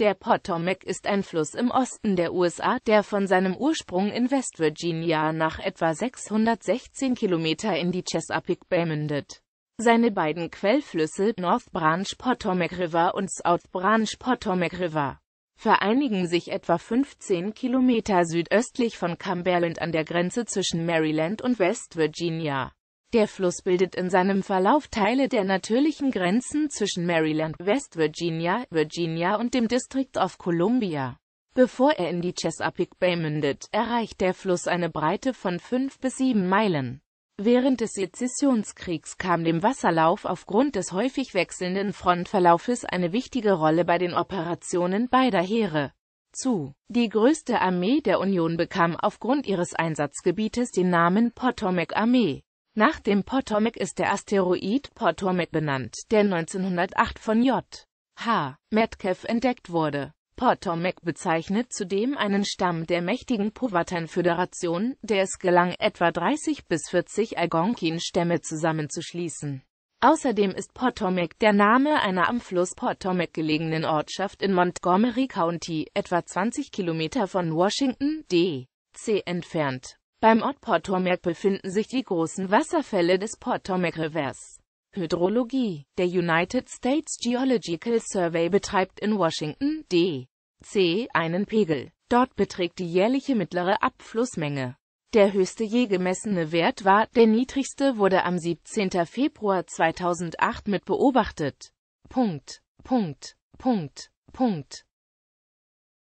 Der Potomac ist ein Fluss im Osten der USA, der von seinem Ursprung in West Virginia nach etwa 616 Kilometer in die Chesapeake Bay mündet. Seine beiden Quellflüsse, North Branch Potomac River und South Branch Potomac River, vereinigen sich etwa 15 Kilometer südöstlich von Cumberland an der Grenze zwischen Maryland und West Virginia. Der Fluss bildet in seinem Verlauf Teile der natürlichen Grenzen zwischen Maryland, West Virginia, Virginia und dem District of Columbia. Bevor er in die Chesapeake Bay mündet, erreicht der Fluss eine Breite von fünf bis sieben Meilen. Während des Sezessionskriegs kam dem Wasserlauf aufgrund des häufig wechselnden Frontverlaufes eine wichtige Rolle bei den Operationen beider Heere zu. Die größte Armee der Union bekam aufgrund ihres Einsatzgebietes den Namen Potomac-Armee. Nach dem Potomac ist der Asteroid Potomac benannt, der 1908 von J. H. Metcalf entdeckt wurde. Potomac bezeichnet zudem einen Stamm der mächtigen Powhatan-Föderation, der es gelang, etwa 30 bis 40 Algonquin-Stämme zusammenzuschließen. Außerdem ist Potomac der Name einer am Fluss Potomac gelegenen Ortschaft in Montgomery County, etwa 20 Kilometer von Washington, D.C. entfernt beim Ort Potomac befinden sich die großen Wasserfälle des Potomac Rivers. Hydrologie Der United States Geological Survey betreibt in Washington, D.C. einen Pegel. Dort beträgt die jährliche mittlere Abflussmenge. Der höchste je gemessene Wert war, der niedrigste wurde am 17. Februar 2008 mit beobachtet. Punkt, Punkt, Punkt, Punkt.